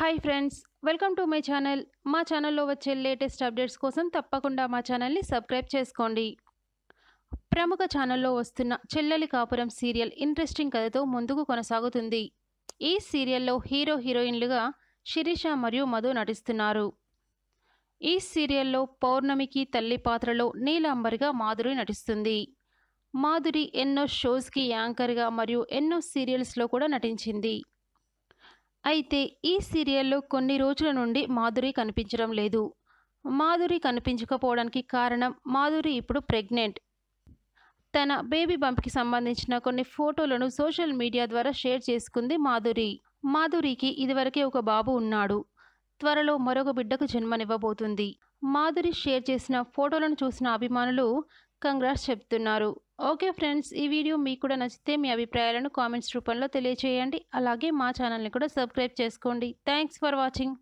hi friends welcome to my channel మా ఛానల్లో వచ్చే లేటెస్ట్ అప్డేట్స్ కోసం తప్పకుండా మా ఛానల్ని సబ్స్క్రైబ్ చేసుకోండి ప్రముఖ ఛానల్లో వస్తున్న చెల్లెలి కాపురం సీరియల్ ఇంట్రెస్టింగ్ కథతో ముందుకు కొనసాగుతుంది ఈ సీరియల్లో హీరో హీరోయిన్లుగా శిరీష మరియు మధు నటిస్తున్నారు ఈ సీరియల్లో పౌర్ణమికి తల్లి పాత్రలో నీలాంబరిగా మాధురి నటిస్తుంది మాధురి ఎన్నో షోస్కి యాంకర్గా మరియు ఎన్నో సీరియల్స్లో కూడా నటించింది అయితే ఈ సీరియల్లో కొన్ని రోజుల నుండి మాధురి కనిపించడం లేదు మాధురి కనిపించకపోవడానికి కారణం మాధురి ఇప్పుడు ప్రెగ్నెంట్ తన బేబీ బంప్కి సంబంధించిన కొన్ని ఫోటోలను సోషల్ మీడియా ద్వారా షేర్ చేసుకుంది మాధురి మాధురికి ఇదివరకే ఒక బాబు ఉన్నాడు త్వరలో మరొక బిడ్డకు జన్మనివ్వబోతుంది మాధురి షేర్ చేసిన ఫోటోలను చూసిన అభిమానులు కంగ్రాట్స్ చెప్తున్నారు ఓకే ఫ్రెండ్స్ ఈ వీడియో మీకు కూడా నచ్చితే మీ అభిప్రాయాలను కామెంట్స్ రూపంలో తెలియజేయండి అలాగే మా ఛానల్ని కూడా సబ్స్క్రైబ్ చేసుకోండి థ్యాంక్స్ ఫర్ వాచింగ్